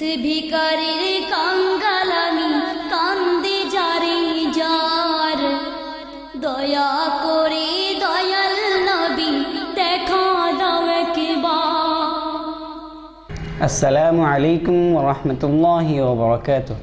পথ ভিকারীর কাঙ্গাল আমি কান্দে যারে যার দয়া করে দয়াল নবী দেখা দাও একবার আসসালামু আলাইকুম ওয়া রাহমাতুল্লাহি ওয়া বারাকাতুহু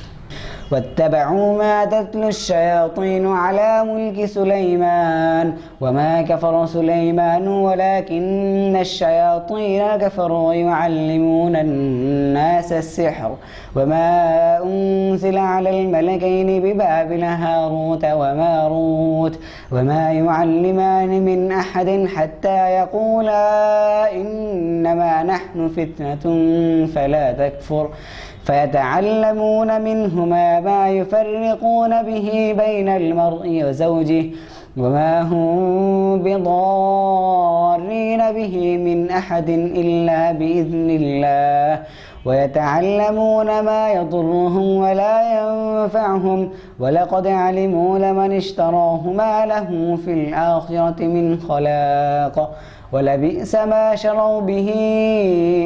واتبعوا ما تتلو الشياطين على ملك سليمان وما كفر سليمان ولكن الشياطين كفروا يعلمون الناس السحر وما أنزل على الملكين ببابل هاروت وماروت وما يعلمان من أحد حتى يقولا إنما نحن فتنة فلا تكفر فيتعلمون منهما ما يفرقون به بين المرء وزوجه وما هم بضارين به من أحد إلا بإذن الله ويتعلمون ما يضرهم ولا ينفعهم ولقد علموا لمن اشتراه ما له في الآخرة من خلاق ولبئس ما شروا به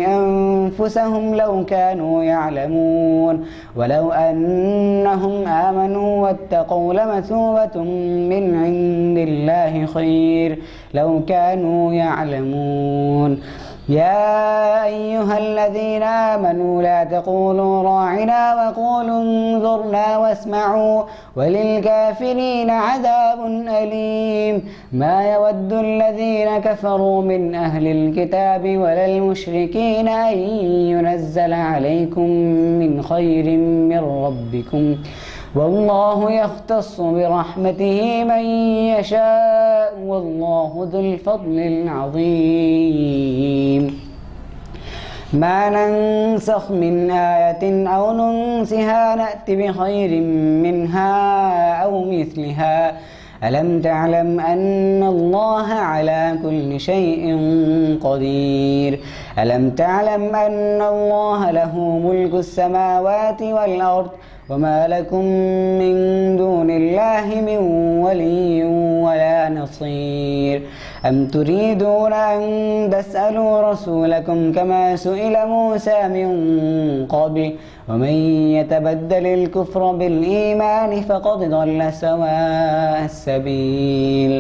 أنفسهم لو كانوا يعلمون ولو أنهم آمنوا واتقوا لمثوبة من عند الله خير لو كانوا يعلمون يا أيها الذين آمنوا لا تقولوا راعنا وقولوا انظرنا واسمعوا وللكافرين عذاب أليم ما يود الذين كفروا من أهل الكتاب ولا المشركين أن ينزل عليكم من خير من ربكم والله يختص برحمته من يشاء والله ذو الفضل العظيم ما ننسخ من آية أو ننسها نأت بخير منها أو مثلها ألم تعلم أن الله على كل شيء قدير ألم تعلم أن الله له ملك السماوات والأرض وما لكم من دون الله من ولي ولا نصير أم تريدون أن تسألوا رسولكم كما سئل موسى من قبل ومن يتبدل الكفر بالإيمان فقد ضل سواء السبيل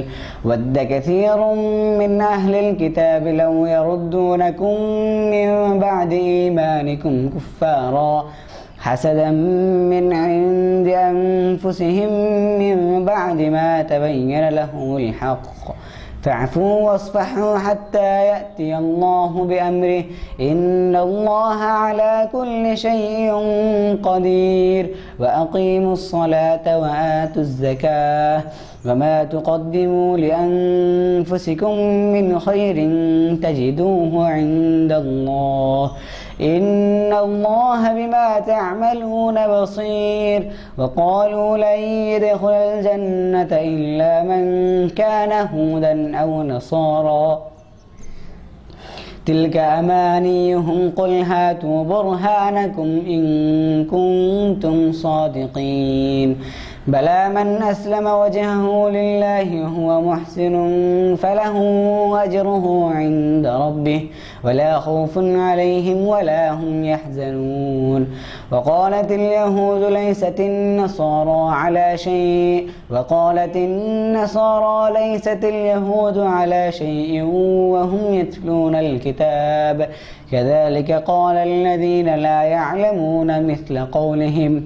ود كثير من أهل الكتاب لو يردونكم من بعد إيمانكم كفاراً حسدا من عند أنفسهم من بعد ما تبين لهم الحق فاعفوا واصفحوا حتى يأتي الله بأمره إن الله على كل شيء قدير وأقيموا الصلاة وآتوا الزكاة وما تقدموا لأنفسكم من خير تجدوه عند الله إن الله بما تعملون بصير وقالوا لن يدخل الجنة إلا من كان هودا أو نصارا تلك أمانيهم قل هاتوا برهانكم إن كنتم صادقين بلى من أسلم وجهه لله وهو محسن فله أجره عند ربه ولا خوف عليهم ولا هم يحزنون وقالت اليهود ليست النصارى على شيء وقالت النصارى ليست اليهود على شيء وهم يتلون الكتاب كذلك قال الذين لا يعلمون مثل قولهم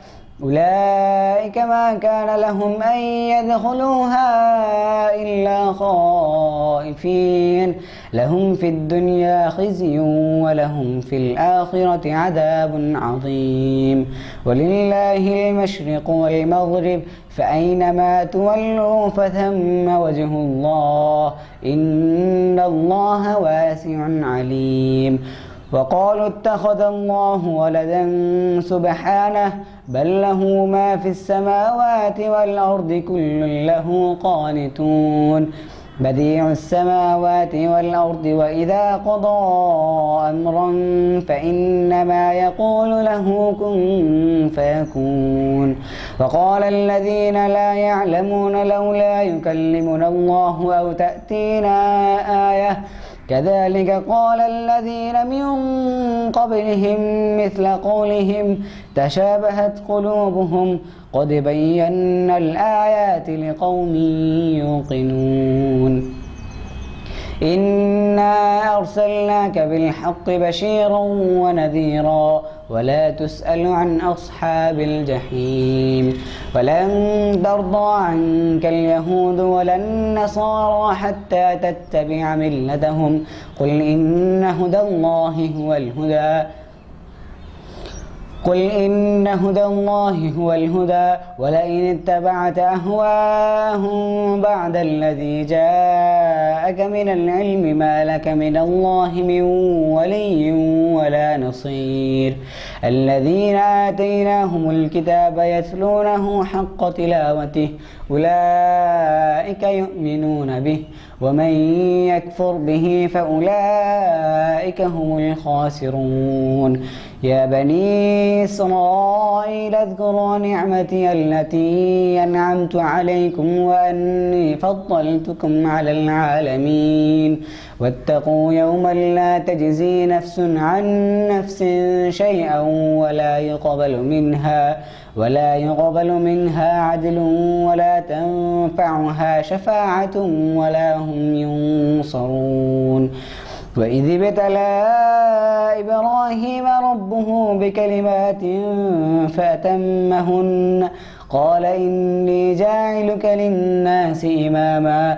أولئك ما كان لهم أن يدخلوها إلا خائفين لهم في الدنيا خزي ولهم في الآخرة عذاب عظيم ولله المشرق والمغرب فأينما تولوا فثم وجه الله إن الله واسع عليم وقالوا اتخذ الله ولدا سبحانه بل له ما في السماوات والأرض كل له قانتون بديع السماوات والأرض وإذا قضى أمرا فإنما يقول له كن فيكون وقال الذين لا يعلمون لولا يكلمنا الله أو تأتينا آية كذلك قال الذين من قبلهم مثل قولهم تشابهت قلوبهم قد بينا الآيات لقوم يوقنون إنا أرسلناك بالحق بشيرا ونذيرا ولا تسأل عن أصحاب الجحيم ولن ترضى عنك اليهود ولا النصارى حتى تتبع ملتهم قل إن هدى الله هو الهدى قل إن هدى الله هو الهدى ولئن اتبعت أهواهم بعد الذي جاءك من العلم ما لك من الله من ولي ولا نصير الذين آتيناهم الكتاب يتلونه حق تلاوته أولئك يؤمنون به ومن يكفر به فأولئك هم الخاسرون يا بني إسرائيل اذكروا نعمتي التي أنعمت عليكم وأني فضلتكم على العالمين واتقوا يوما لا تجزي نفس عن نفس شيئا ولا يقبل منها ولا يقبل منها عدل ولا تنفعها شفاعة ولا هم ينصرون وإذ ابتلى إبراهيم ربه بكلمات فأتمهن قال إني جاعلك للناس إماما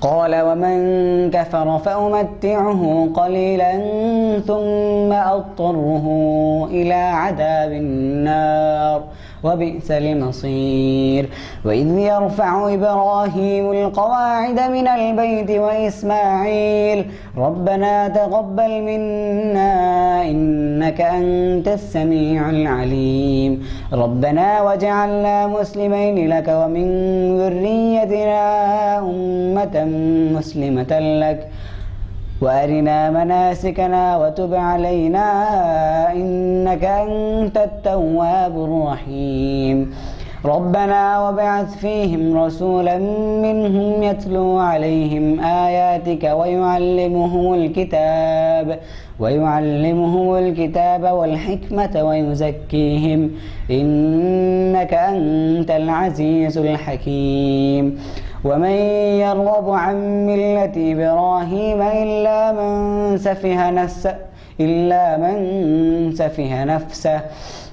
قال ومن كفر فأمتعه قليلا ثم أضطره إلى عذاب النار وبئس المصير وإذ يرفع إبراهيم القواعد من البيت وإسماعيل ربنا تقبل منا إنك أنت السميع العليم ربنا واجعلنا مسلمين لك ومن ذريتنا أمة مسلمة لك وأرنا مناسكنا وتب علينا إنك أنت التواب الرحيم ربنا وبعث فيهم رسولا منهم يتلو عليهم آياتك ويعلمهم الكتاب ويعلمهم الكتاب والحكمة ويزكيهم إنك أنت العزيز الحكيم ومن يرغب عن ملة إبراهيم إلا من سفه نفسه إلا من سفه نفسه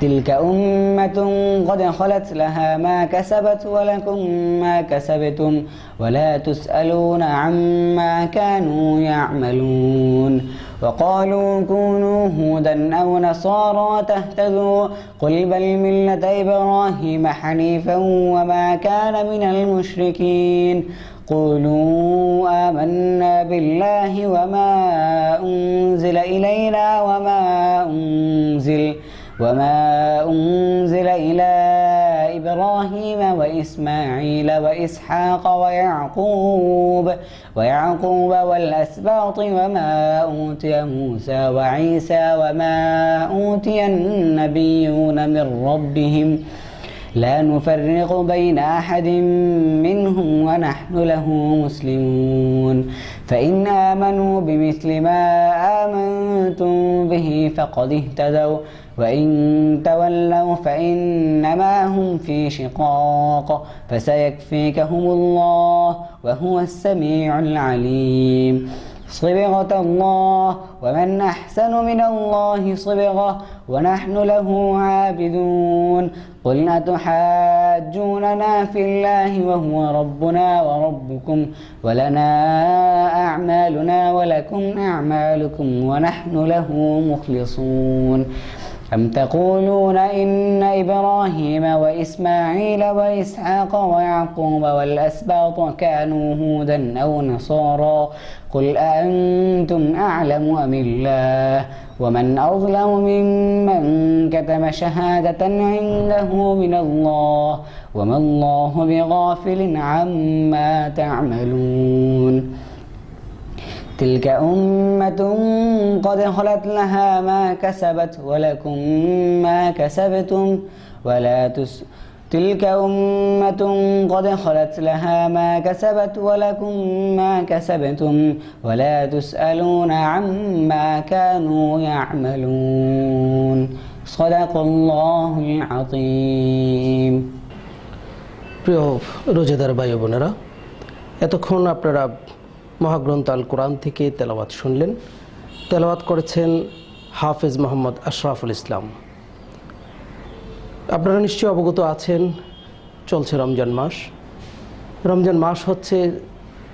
تلك أمة قد خلت لها ما كسبت ولكم ما كسبتم ولا تسألون عما كانوا يعملون وقالوا كونوا هودا أو نصارى تهتدوا قل بل ملة إبراهيم حنيفا وما كان من المشركين قولوا آمنا بالله وما أنزل إلينا وما أنزل وما أنزل إلى إبراهيم وإسماعيل وإسحاق ويعقوب ويعقوب والأسباط وما أوتي موسى وعيسى وما أوتي النبيون من ربهم لا نفرق بين أحد منهم ونحن له مسلمون فإن آمنوا بمثل ما آمنتم به فقد اهتدوا وإن تولوا فإنما هم في شقاق فسيكفيكهم الله وهو السميع العليم صبغة الله ومن أحسن من الله صبغة ونحن له عابدون قل أتحاجوننا في الله وهو ربنا وربكم ولنا أعمالنا ولكم أعمالكم ونحن له مخلصون أم تقولون إن إبراهيم وإسماعيل وإسحاق ويعقوب والأسباط كانوا هودا أو نصارا قل أأنتم أعلم أم الله ومن أظلم ممن كتم شهادة عنده من الله وما الله بغافل عما تعملون تلك أمة قد خلت لها ما كسبت ولكم ما كسبتم ولا تس تلك أمة قد خلت لها ما كسبت ولكم ما كسبتم ولا تسألون عما كانوا يعملون صدق الله العظيم প্রিয় রোজেদার ভাই বোনেরা এতক্ষণ আপনারা মহাগ্রন্থ আল কোরআন থেকে তেলাওয়াত শুনলেন তেলাওয়াত করেছেন হাফেজ মোহাম্মদ আশরাফুল ইসলাম আপনারা নিশ্চয়ই অবগত আছেন চলছে রমজান মাস রমজান মাস হচ্ছে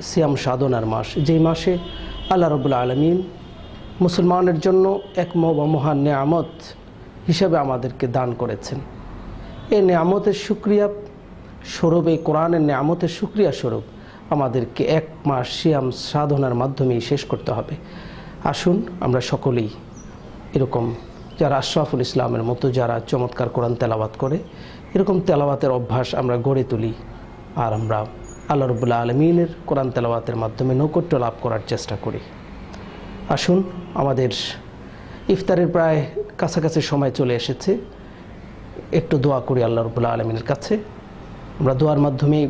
সিয়াম সাধনার মাস যেই মাসে আল্লাহ রবুল্লা আলমিন মুসলমানের জন্য এক মহান নিয়ামত হিসাবে আমাদেরকে দান করেছেন এই নিয়ামতের সুক্রিয়া স্বরূপ এই কোরআনের নিয়ামতের সুক্রিয়া স্বরূপ আমাদেরকে এক মাস শ্যাম সাধনার মাধ্যমেই শেষ করতে হবে আসুন আমরা সকলেই এরকম যারা আশরাফুল ইসলামের মতো যারা চমৎকার কোরআন তেলাবাত করে এরকম তেলাওয়াতের অভ্যাস আমরা গড়ে তুলি আর আমরা আল্লাহ রবুল্লা আলমিনের কোরআন তেলাওয়াতের মাধ্যমে নৌকট্য লাভ করার চেষ্টা করি আসুন আমাদের ইফতারের প্রায় কাছাকাছি সময় চলে এসেছে একটু দোয়া করি আল্লাহ রবুল্লা আলমিনের কাছে আমরা দোয়ার মাধ্যমেই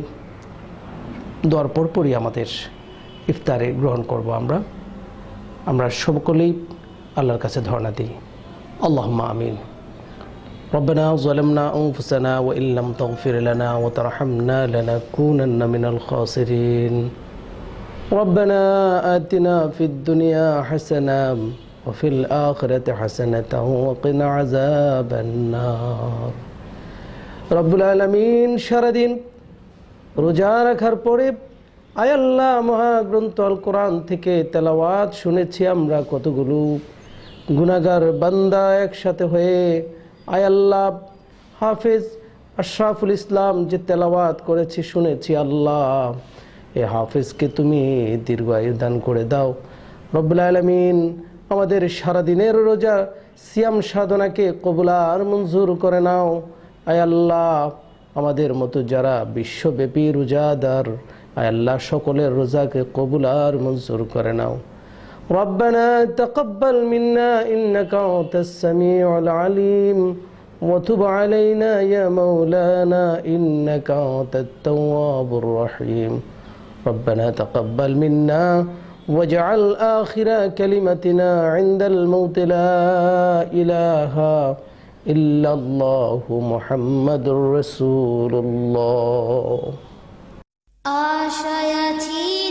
দর পরপরই আমাদের ইফতারে গ্রহণ করব আমরা আমরা সকলেই আল্লাহর কাছে ধর্ণা দিই আল্লাহ আমিন ربنا ظلمنا أنفسنا وإن لم تغفر لنا وترحمنا لنكونن من الخاسرين ربنا آتنا في الدنيا حسنة وفي الآخرة حسنة وقنا عذاب النار رب العالمين شردين রোজা রাখার পরে আয়াল্লাহ মহাগ্রন্থ আল কোরআন থেকে তেলাওয়াত শুনেছি আমরা কতগুলো গুণাগার বান্দা একসাথে হয়ে আল্লাহ হাফেজ আশরাফুল ইসলাম যে তেলাওয়াত করেছি শুনেছি আল্লাহ এ হাফেজকে তুমি দীর্ঘায়ু দান করে দাও রব্বুল আলমিন আমাদের সারাদিনের রোজা সিয়াম সাধনাকে কবুলার আর মঞ্জুর করে নাও আয় আল্লাহ আমাদের মতো যারা বিশ্বব্যাপী রোজাদার আল্লাহ সকলের রোজাকে কবুল আর মঞ্জুর করে নাও ربنا تقبل منا إنك أنت السميع العليم وتب علينا يا مولانا إنك أنت التواب الرحيم ربنا تقبل منا واجعل آخر كلمتنا عند الموت لا إله إلا إلا الله محمد رسول الله آشيتي